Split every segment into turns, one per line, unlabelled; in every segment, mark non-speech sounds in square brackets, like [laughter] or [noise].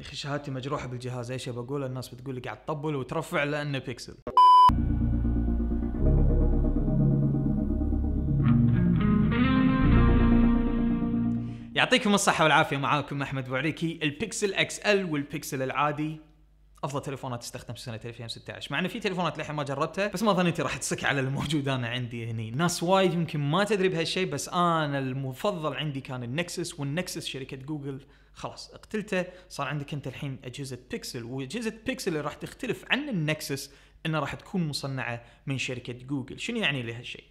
يا اخي شهادتي مجروحه بالجهاز ايش بقول الناس بتقول لي قاعد تطبل وترفع لانه بيكسل يعطيكم الصحة والعافية معاكم أحمد بوعريكي البيكسل اكس ال والبيكسل العادي افضل تليفونات تستخدم في سنه 2016 مع انه في تليفونات للحين ما جربتها بس ما ظنيتي راح تصك على الموجود انا عندي هني ناس وايد يمكن ما تدري بهالشيء بس انا المفضل عندي كان النكسس والنكسس شركه جوجل خلاص قتلته صار عندك انت الحين اجهزه بيكسل واجهزه بيكسل اللي راح تختلف عن النكسس انها راح تكون مصنعه من شركه جوجل شنو يعني لهالشيء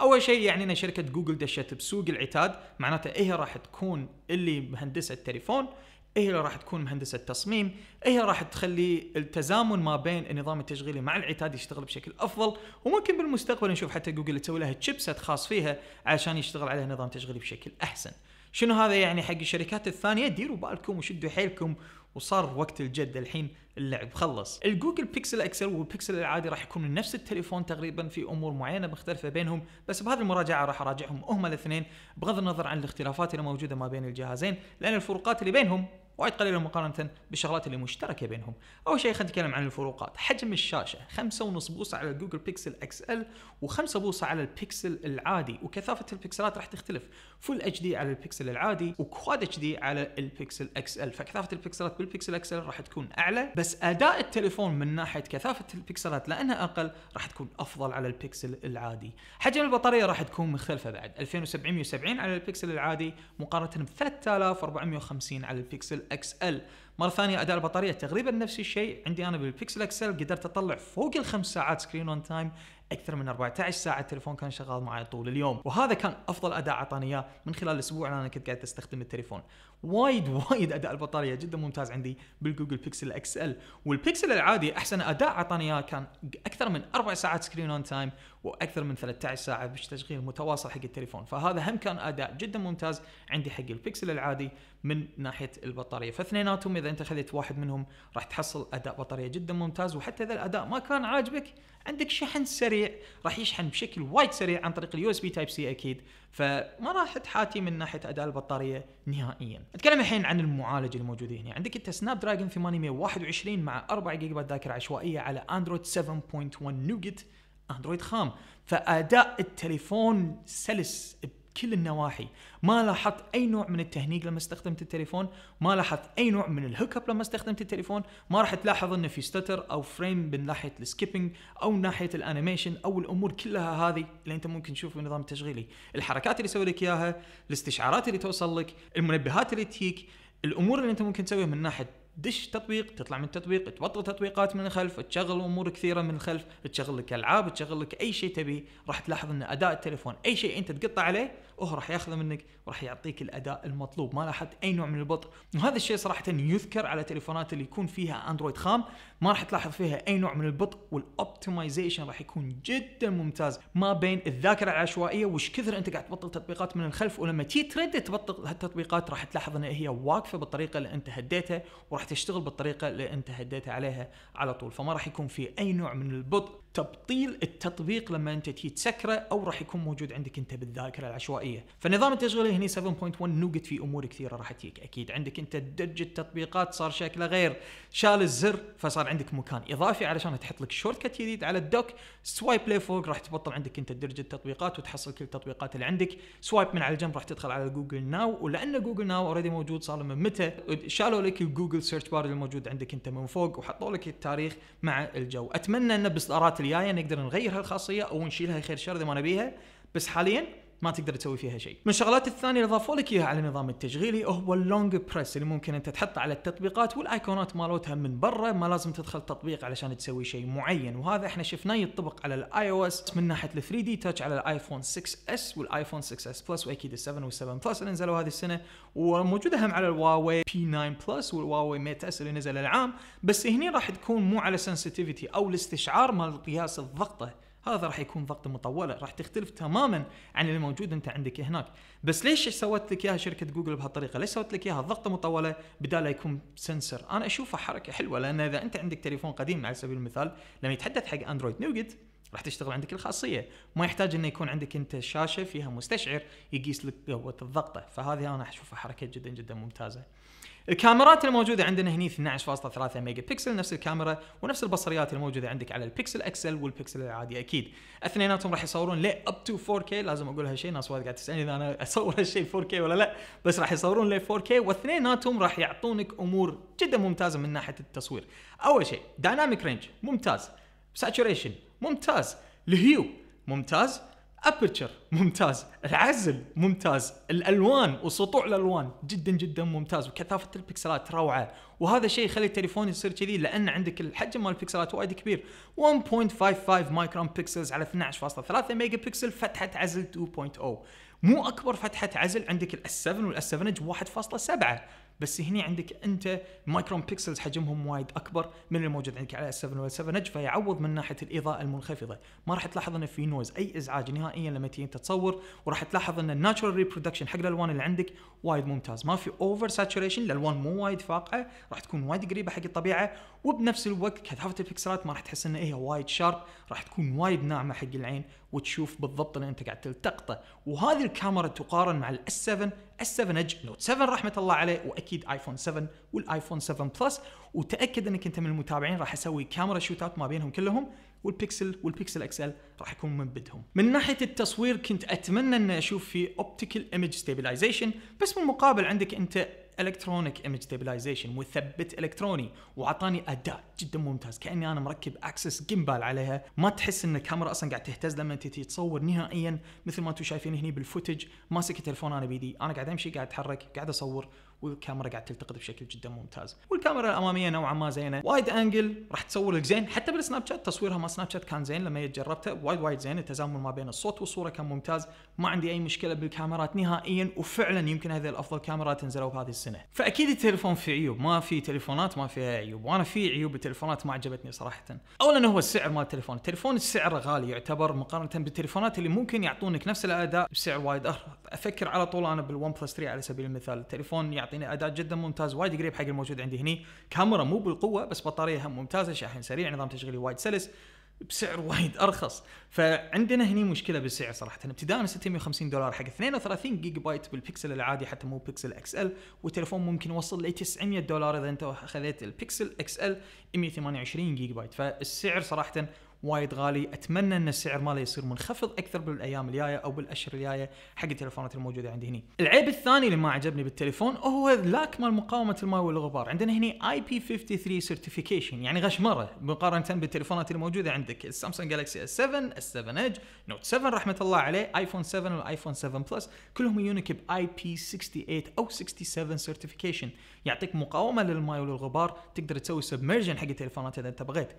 اول شيء يعني ان شركه جوجل دشت بسوق العتاد معناته هي إيه راح تكون اللي مهندسه التليفون هي إيه راح تكون مهندسه التصميم هي إيه راح تخلي التزامن ما بين النظام التشغيلي مع العتاد يشتغل بشكل افضل وممكن بالمستقبل نشوف حتى جوجل تسوي لها تشيبسات خاص فيها عشان يشتغل عليها نظام تشغيلي بشكل احسن شنو هذا يعني حق الشركات الثانيه ديروا بالكم وشدوا حيلكم وصار وقت الجد الحين اللعب خلص الجوجل بيكسل اكسل والبيكسل العادي راح يكون نفس التليفون تقريبا في امور معينه مختلفه بينهم بس بهذه المراجعه راح اراجعهم هم الاثنين بغض النظر عن الاختلافات اللي موجوده ما بين الجهازين لان الفروقات اللي بينهم وايد قليله مقارنه بالشغلات اللي مشتركه بينهم اول شيء خلينا نتكلم عن الفروقات حجم الشاشه 5.5 بوصه على الجوجل بيكسل اكس ال و5 بوصه على البيكسل العادي وكثافه البكسلات راح تختلف فول اتش دي على البيكسل العادي وكواد اتش دي على البيكسل اكس ال فكثافه البكسلات بالبيكسل اكس ال راح تكون اعلى بس اداء التليفون من ناحيه كثافه البكسلات لانها اقل راح تكون افضل على البيكسل العادي حجم البطاريه راح تكون مختلفه بعد 2770 على البيكسل العادي مقارنه ب 3450 على البيكسل اكس ال مره ثانيه اداء البطاريه تقريبا نفس الشيء عندي انا بالبيكسل اكس ال قدرت اطلع فوق الخمس ساعات سكرين اون تايم اكثر من 14 ساعه التليفون كان شغال معي طول اليوم وهذا كان افضل اداء عطاني اياه من خلال الاسبوع اللي انا كنت قاعد استخدم التليفون وايد [laughs] وايد اداء البطاريه جدا ممتاز عندي بالجوجل بيكسل اكس ال والبيكسل العادي احسن اداء عطاني اياه كان اكثر من اربع ساعات سكرين اون تايم واكثر من 13 ساعه بتشغيل متواصل حق التليفون فهذا هم كان اداء جدا ممتاز عندي حق البيكسل العادي من ناحيه البطاريه فاثنيناتهم اذا انت خذيت واحد منهم راح تحصل اداء بطاريه جدا ممتاز وحتى اذا الاداء ما كان عاجبك عندك شحن سريع راح يشحن بشكل وايد سريع عن طريق اليو اس بي تايب سي اكيد فما راح تحاتي من ناحيه اداء البطاريه نهائيا نتكلم الحين عن المعالج الموجود هنا عندك انت سناب دراجون 821 مع 4 جيجا بايت ذاكره عشوائيه على اندرويد 7.1 نوجت اندرويد خام فاداء التليفون سلس كل النواحي ما لاحظت اي نوع من التهنيق لما استخدمت التليفون ما لاحظت اي نوع من الهوك اب لما استخدمت التليفون ما راح تلاحظ انه في ستتر او فريم من ناحيه السكيبنج او ناحيه الانيميشن او الامور كلها هذه اللي انت ممكن تشوفها بالنظام التشغيلي الحركات اللي يسوي لك اياها الاستشعارات اللي توصل لك المنبهات اللي تجيك الامور اللي انت ممكن تسويها من ناحيه دش تطبيق تطلع من التطبيق تبطل تطبيقات من الخلف تشغل امور كثيره من الخلف تشغل لك العاب تشغل لك اي شيء تبي راح تلاحظ ان اداء التليفون اي شيء انت تقطع عليه هو راح ياخذه منك وراح يعطيك الاداء المطلوب ما لاحظت اي نوع من البطء وهذا الشيء صراحه يذكر على تليفونات اللي يكون فيها اندرويد خام ما راح تلاحظ فيها اي نوع من البطء والاوبتمايزيشن راح يكون جدا ممتاز ما بين الذاكره العشوائيه وش كثر انت قاعد تبطل تطبيقات من الخلف ولما تي ترد تبطل هالتطبيقات راح تلاحظ ان هي واقفه بالطريقه اللي انت هديتها وراح تشتغل بالطريقه اللي انت هديتها عليها على طول فما راح يكون في اي نوع من البطء تبطيل التطبيق لما انت تجي تسكره او راح يكون موجود عندك انت بالذاكره العشوائيه، فنظام التشغيل هنا 7.1 نوقت في امور كثيره راح تجيك اكيد، عندك انت دج التطبيقات صار شكله غير، شال الزر فصار عندك مكان اضافي علشان تحط لك شورت كت جديد على الدوك، سوايب لفوق راح تبطل عندك انت درج التطبيقات وتحصل كل التطبيقات اللي عندك، سوايب من على الجنب راح تدخل على جوجل ناو ولان جوجل ناو اوريدي موجود صار من متى شالوا لك الجوجل سيرش بار الموجود عندك انت من فوق وحطوا لك التاريخ مع الجو، اتمنى انه باصدارات الجايه نقدر نغير هالخاصيه او نشيلها خير شر اذا ما نبيها بس حاليا ما تقدر تسوي فيها شيء من الشغلات الثانيه اللي ضافوا لك اياها على النظام التشغيلي هو اللونج بريس اللي ممكن انت تحطه على التطبيقات والايقونات مالتها من برا ما لازم تدخل تطبيق علشان تسوي شيء معين وهذا احنا شفناه يطبق على الاي او اس من ناحيه ال 3 دي تاتش على الايفون 6 اس والايفون 6 اس بلس واكيد ال 7 وال 7 بلس اللي نزلوا هذه السنه وموجوده هم على الواوي بي 9 بلس والواوي ميت اس اللي نزل العام بس هني راح تكون مو على سنسيتيفيتي او الاستشعار مال قياس الضغطه هذا راح يكون ضغط مطوله راح تختلف تماما عن اللي موجود انت عندك هناك بس ليش سوت لك اياها شركه جوجل بهالطريقه ليش سوت لك اياها ضغط مطوله بدال يكون سنسر انا اشوفها حركه حلوه لان اذا انت عندك تليفون قديم على سبيل المثال لما يتحدث حق اندرويد نوجت راح تشتغل عندك الخاصيه ما يحتاج انه يكون عندك انت شاشه فيها مستشعر يقيس لك قوه الضغطه فهذه انا اشوفها حركه جدا جدا ممتازه الكاميرات الموجوده عندنا هني 12.3 ميجا بكسل نفس الكاميرا ونفس البصريات الموجوده عندك على البكسل اكسل والبكسل العادي اكيد اثنيناتهم راح يصورون لي اب تو 4K لازم اقول هالشيء ناس وايد قاعد تسالني اذا انا اصور هالشيء 4K ولا لا بس راح يصورون لي 4K واثنيناتهم راح يعطونك امور جدا ممتازه من ناحيه التصوير اول شيء دايناميك رينج ممتاز ساتوريشن ممتاز الهيو ممتاز ابرتشر ممتاز العزل ممتاز الالوان وسطوع الالوان جدا جدا ممتاز وكثافه البكسلات روعه وهذا الشيء يخلي التليفون يصير كذي لان عندك الحجم مال البكسلات وايد كبير 1.55 مايكرون بكسلز على 12.3 ميجا بكسل فتحه عزل 2.0 مو اكبر فتحه عزل عندك الاس 7 والاس 7 1.7 بس هنا عندك انت مايكرون بيكسلز حجمهم وايد اكبر من الموجود عندك على 7 وال7 نج فيعوض من ناحيه الاضاءه المنخفضه ما راح تلاحظ انه في نويز اي ازعاج نهائيا لما تيجي انت تصور وراح تلاحظ ان الناتشرال ريبرودكشن حق الالوان اللي عندك وايد ممتاز ما في اوفر ساتوريشن الالوان مو وايد فاقعه راح تكون وايد قريبه حق الطبيعه وبنفس الوقت كثافه البكسلات ما راح تحس انها هي وايد شارب راح تكون وايد ناعمه حق العين وتشوف بالضبط اللي انت قاعد تلتقطه وهذه الكاميرا تقارن مع الاس 7 اس 7 اج نوت 7 رحمه الله عليه واكيد ايفون 7 والايفون 7 بلس وتاكد انك انت من المتابعين راح اسوي كاميرا شوتات ما بينهم كلهم والبيكسل والبيكسل اكسل راح يكون من بدهم. من ناحيه التصوير كنت اتمنى ان اشوف في اوبتيكال ايمج ستابلايزيشن بس بالمقابل عندك انت الكترونيك ايمج ستابلايزيشن مثبت الكتروني واعطاني اداء جدا ممتاز كاني انا مركب اكسس جيمبال عليها ما تحس ان الكاميرا اصلا قاعد تهتز لما انت تصور نهائيا مثل ما انتم شايفين هني بالفوتج ماسك التلفون انا بيدي انا قاعد امشي قاعد اتحرك قاعد اصور والكاميرا قاعد تلتقط بشكل جدا ممتاز والكاميرا الاماميه نوعا ما زينه وايد انجل راح تصور لك زين حتى بالسناب شات تصويرها مع سناب شات كان زين لما جربته وايد وايد زين التزامن ما بين الصوت والصوره كان ممتاز ما عندي اي مشكله بالكاميرات نهائيا وفعلا يمكن هذه الافضل كاميرات نزلوا بهذه السنه فاكيد التليفون فيه عيوب ما في تليفونات ما فيها عيوب وانا في عيوب التليفونات ما عجبتني صراحه اولا هو السعر مال التليفون التليفون السعر غالي يعتبر مقارنه بالتليفونات اللي ممكن يعطونك نفس الاداء بسعر وايد افكر على طول انا بالون بلس 3 على سبيل المثال التليفون يعطي يعطيني اداء جدا ممتاز وايد قريب حق الموجود عندي هني كاميرا مو بالقوه بس بطاريه هم ممتازه شاحن سريع نظام تشغيلي وايد سلس بسعر وايد ارخص فعندنا هني مشكله بالسعر صراحه ابتداء من 650 دولار حق 32 جيجا بايت بالبكسل العادي حتى مو بكسل اكس ال والتليفون ممكن يوصل ل 900 دولار اذا انت خذيت البكسل اكس ال 128 جيجا بايت فالسعر صراحه وايد غالي اتمنى ان السعر ماله يصير منخفض اكثر بالايام الجايه او بالاشهر الجايه حق التليفونات الموجوده عندي هني العيب الثاني اللي ما عجبني بالتليفون هو لاك مال مقاومه الماء والغبار عندنا هني اي بي 53 سيرتيفيكيشن يعني غشمره مقارنه بالتليفونات الموجوده عندك السامسونج جالكسي اس 7 اس 7 ايدج نوت 7 رحمه الله عليه ايفون 7 والايفون 7 بلس كلهم يونيك باي بي 68 او 67 سيرتيفيكيشن يعطيك مقاومه للماء والغبار تقدر تسوي سبمرجن حق التليفونات اذا انت بغيت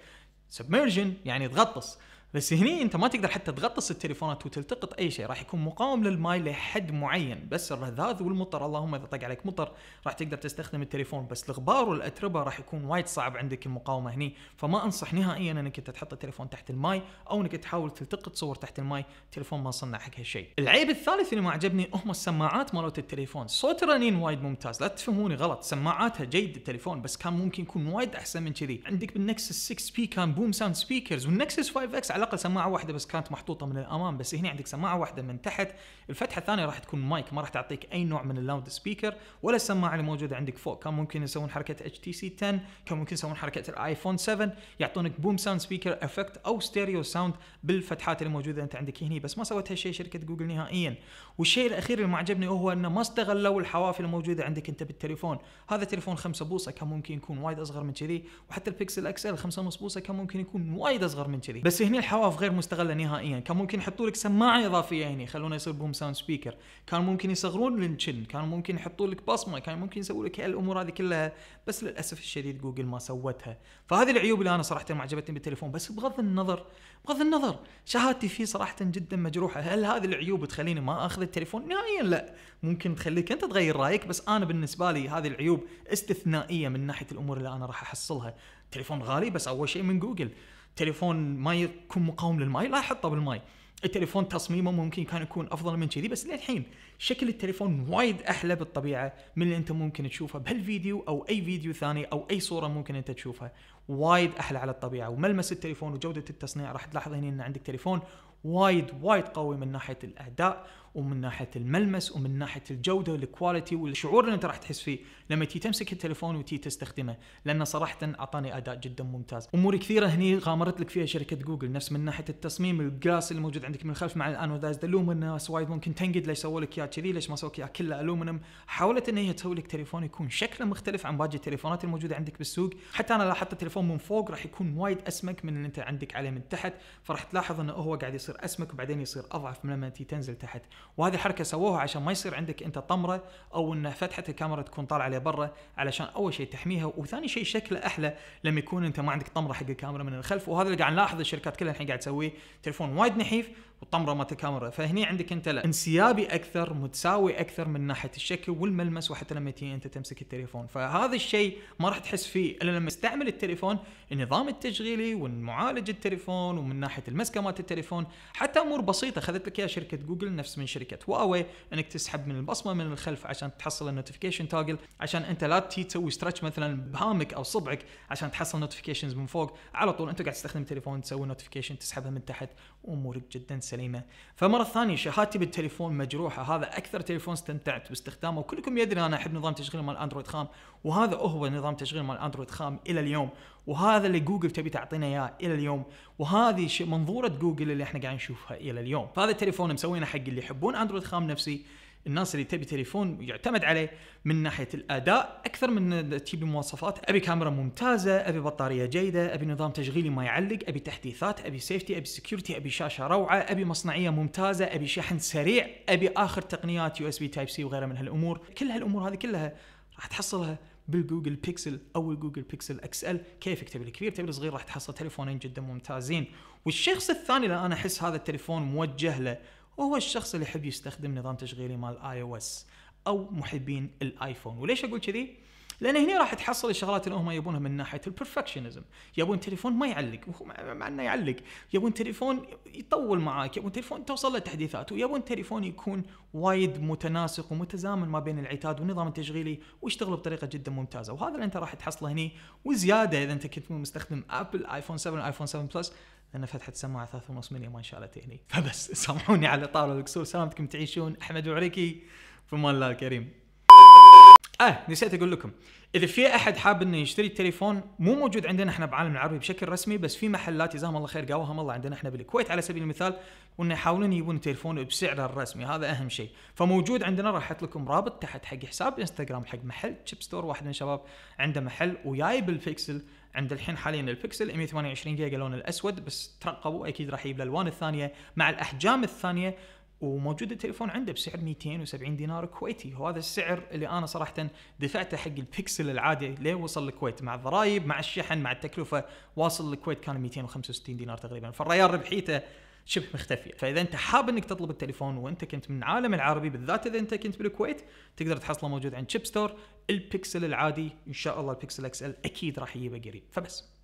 سبميرجن يعني تغطس بس هني انت ما تقدر حتى تغطس التليفونات وتلتقط اي شيء راح يكون مقاوم للماي لحد معين بس الرذاذ والمطر اللهم اذا طق عليك مطر راح تقدر تستخدم التليفون بس الغبار والاتربه راح يكون وايد صعب عندك المقاومه هني فما انصح نهائيا انك انت تحط التليفون تحت الماي او انك تحاول تلتقط صور تحت الماي التليفون ما صنع حق هالشيء العيب الثالث اللي ما عجبني هم السماعات مالت التليفون صوت رنين وايد ممتاز لا تفهموني غلط سماعاتها جيد التليفون بس كان ممكن يكون وايد احسن من كذي عندك بالنكسس 6 بي كان بوم ساوند سبيكرز والنكسس 5 اكس الاقل سماعه واحده بس كانت محطوطه من الامام بس هنا عندك سماعه واحده من تحت الفتحه الثانيه راح تكون مايك ما راح تعطيك اي نوع من اللاود سبيكر ولا السماعه اللي موجوده عندك فوق كان ممكن يسوون حركه اتش تي سي 10 كان ممكن يسوون حركه الايفون 7 يعطونك بوم ساوند سبيكر افكت او ستيريو ساوند بالفتحات اللي موجوده انت عندك هنا بس ما سوت هالشيء شركه جوجل نهائيا والشيء الاخير اللي ما عجبني هو انه ما استغلوا الحواف الموجوده عندك انت بالتليفون هذا تليفون 5 بوصه كان ممكن يكون وايد اصغر من كذي وحتى البيكسل اكسل 5.5 بوصه كان ممكن يكون وايد اصغر من كذي بس هنا الحواف غير مستغله نهائيا كان ممكن يحطوا لك سماعه اضافيه هنا يعني، يخلونه يصير بهم ساوند سبيكر كان ممكن يصغرون للشن، كان ممكن يحطوا لك بصمه كان ممكن يسووا لك الامور هذه كلها بس للاسف الشديد جوجل ما سوتها فهذه العيوب اللي انا صراحه ما عجبتني بالتليفون بس بغض النظر بغض النظر شهادتي فيه صراحه جدا مجروحه هل هذه العيوب تخليني ما اخذ التليفون نهائيا لا ممكن تخليك انت تغير رايك بس انا بالنسبه لي هذه العيوب استثنائيه من ناحيه الامور اللي انا راح احصلها تليفون غالي بس اول شيء من جوجل تليفون ما يكون مقاوم للماي لا يحطه بالماي التليفون تصميمه ممكن كان يكون افضل من كذي بس للحين شكل التليفون وايد احلى بالطبيعه من اللي انت ممكن تشوفه بهالفيديو او اي فيديو ثاني او اي صوره ممكن انت تشوفها وايد احلى على الطبيعه وملمس التليفون وجوده التصنيع راح تلاحظ هنا ان عندك تليفون وايد وايد قوي من ناحيه الاداء ومن ناحيه الملمس ومن ناحيه الجوده والكواليتي والشعور اللي انت راح تحس فيه لما تي تمسك التليفون وتي تستخدمه لانه صراحه اعطاني اداء جدا ممتاز امور كثيره هني غامرت لك فيها شركه جوجل نفس من ناحيه التصميم الجلاس اللي موجود عندك من الخلف مع الانودايز الومن الناس وايد ممكن تنقد ليش سووا لك اياه كذي ليش ما سووا لك اياه كله الومنيوم حاولت ان هي تسوي لك تليفون يكون شكله مختلف عن باقي التليفونات الموجوده عندك بالسوق حتى انا لاحظت التليفون من فوق راح يكون وايد اسمك من اللي انت عندك عليه من تحت فراح تلاحظ انه هو قاعد يصير اسمك وبعدين يصير اضعف من لما تنزل تحت وهذه الحركه سووها عشان ما يصير عندك انت طمره او ان فتحه الكاميرا تكون طالعه لبرا علشان اول شيء تحميها وثاني شيء شكله احلى لما يكون انت ما عندك طمره حق الكاميرا من الخلف وهذا اللي قاعد نلاحظ الشركات كلها الحين قاعد تسويه تليفون وايد نحيف والطمره ما تكامره فهني عندك انت لا انسيابي اكثر متساوي اكثر من ناحيه الشكل والملمس وحتى لما تي انت تمسك التليفون فهذا الشيء ما راح تحس فيه الا لما تستعمل التليفون النظام التشغيلي والمعالج التليفون ومن ناحيه المسكه مالت التليفون حتى امور بسيطه اخذت لك اياها شركه جوجل نفس من شركه هواوي انك تسحب من البصمه من الخلف عشان تحصل النوتيفيكيشن تاجل عشان انت لا تي تسوي ستريتش مثلا بهامك او صبعك عشان تحصل نوتيفيكيشنز من فوق على طول انت قاعد تستخدم التليفون تسوي نوتيفيكيشن تسحبها من تحت وامورك جدا سهل. سليمه فمره ثانيه شهادتي بالتليفون مجروحه هذا اكثر تليفون استمتعت باستخدامه وكلكم يدري انا احب نظام تشغيل مال اندرويد خام وهذا هو نظام تشغيل مال اندرويد خام الى اليوم وهذا اللي جوجل تبي تعطينا اياه الى اليوم وهذه منظوره جوجل اللي احنا قاعدين نشوفها الى اليوم فهذا التليفون مسوينه حق اللي يحبون اندرويد خام نفسي الناس اللي تبي تليفون يعتمد عليه من ناحيه الاداء اكثر من تجيب المواصفات ابي كاميرا ممتازه ابي بطاريه جيده ابي نظام تشغيلي ما يعلق ابي تحديثات ابي سيفتي ابي سكيورتي ابي شاشه روعه ابي مصنعيه ممتازه ابي شحن سريع ابي اخر تقنيات يو اس بي تايب سي وغيرها من هالامور كل هالامور هذه كلها راح تحصلها بالجوجل بيكسل او الجوجل بيكسل اكس ال كيفك تبي الكبير تبي الصغير راح تحصل تليفونين جدا ممتازين والشخص الثاني اللي انا احس هذا التليفون موجه له وهو الشخص اللي يحب يستخدم نظام تشغيلي مال اي او اس او محبين الايفون وليش اقول كذي لان هنا راح تحصل الشغلات اللي هم يبونها من ناحيه البرفكشنزم يبون تليفون ما يعلق وهو مع انه يعلق يبون تليفون يطول معاك يبون تليفون توصل له تحديثات ويبون تليفون يكون وايد متناسق ومتزامن ما بين العتاد والنظام التشغيلي ويشتغل بطريقه جدا ممتازه وهذا اللي انت راح تحصله هنا وزياده اذا انت كنت مستخدم ابل ايفون 7 ايفون 7 بلس لان سماعه السماعه ونص مني ما انشالت هني فبس سامحوني على الاطار الكسور سلامتكم تعيشون احمد وعريكي في امان الله الكريم اه نسيت اقول لكم اذا في احد حاب انه يشتري التليفون مو موجود عندنا احنا بعالم العربي بشكل رسمي بس في محلات جزاهم الله خير قاوهم الله عندنا احنا بالكويت على سبيل المثال وانه يحاولون يجيبون التليفون بسعره الرسمي هذا اهم شيء فموجود عندنا راح احط لكم رابط تحت حق حساب انستغرام حق محل تشيب ستور واحد من الشباب عنده محل وجايب الفيكسل عند الحين حاليا البكسل 128 جيجا لون الاسود بس ترقبوا اكيد راح يجيب الالوان الثانيه مع الاحجام الثانيه وموجود التليفون عنده بسعر 270 دينار كويتي وهذا السعر اللي انا صراحه دفعته حق البكسل العادي ليه وصل الكويت مع الضرائب مع الشحن مع التكلفه واصل الكويت كان 265 دينار تقريبا فالريال ربحيته شبه مختفيه فاذا انت حاب انك تطلب التليفون وانت كنت من العالم العربي بالذات اذا انت كنت بالكويت تقدر تحصله موجود عند شيب ستور البكسل العادي ان شاء الله البكسل اكس ال اكيد راح يجيبه قريب فبس